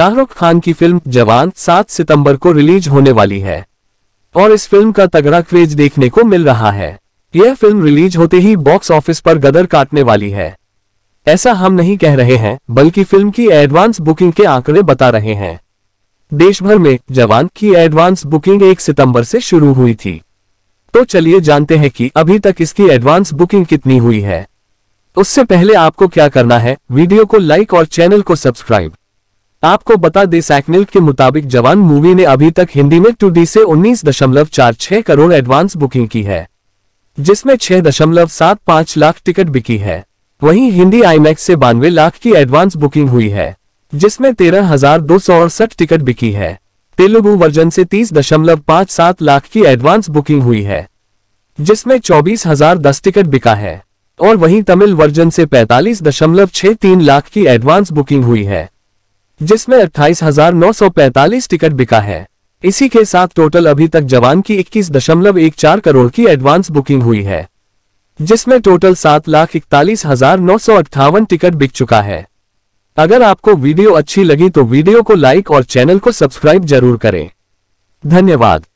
शाहरुख खान की फिल्म जवान 7 सितंबर को रिलीज होने वाली है और इस फिल्म का तगड़ा क्रेज देखने को मिल रहा है यह फिल्म रिलीज होते ही बॉक्स ऑफिस पर गदर काटने वाली है ऐसा हम नहीं कह रहे हैं बल्कि फिल्म की एडवांस बुकिंग के आंकड़े बता रहे हैं देश भर में जवान की एडवांस बुकिंग एक सितंबर से शुरू हुई थी तो चलिए जानते हैं कि अभी तक इसकी एडवांस बुकिंग कितनी हुई है उससे पहले आपको क्या करना है वीडियो को लाइक और चैनल को सब्सक्राइब आपको बता दें सैकनिल के मुताबिक जवान मूवी ने अभी तक हिंदी में टू डी से 19.46 करोड़ एडवांस बुकिंग की है जिसमें 6.75 लाख टिकट बिकी है वहीं हिंदी आईमैक्स से बानवे लाख की एडवांस बुकिंग हुई है जिसमें तेरह हजार दो सौ अड़सठ टिकट बिकी है तेलुगु वर्जन से तीस दशमलव पांच सात लाख की एडवांस बुकिंग हुई है जिसमें चौबीस हजार दस टिकट बिका है और वहीं तमिल वर्जन से पैतालीस दशमलव छह तीन लाख की एडवांस बुकिंग हुई है जिसमें 28,945 टिकट बिका है इसी के साथ टोटल अभी तक जवान की 21.14 करोड़ की एडवांस बुकिंग हुई है जिसमें टोटल सात लाख इकतालीस हजार नौ सौ अट्ठावन टिकट बिक चुका है अगर आपको वीडियो अच्छी लगी तो वीडियो को लाइक और चैनल को सब्सक्राइब जरूर करें धन्यवाद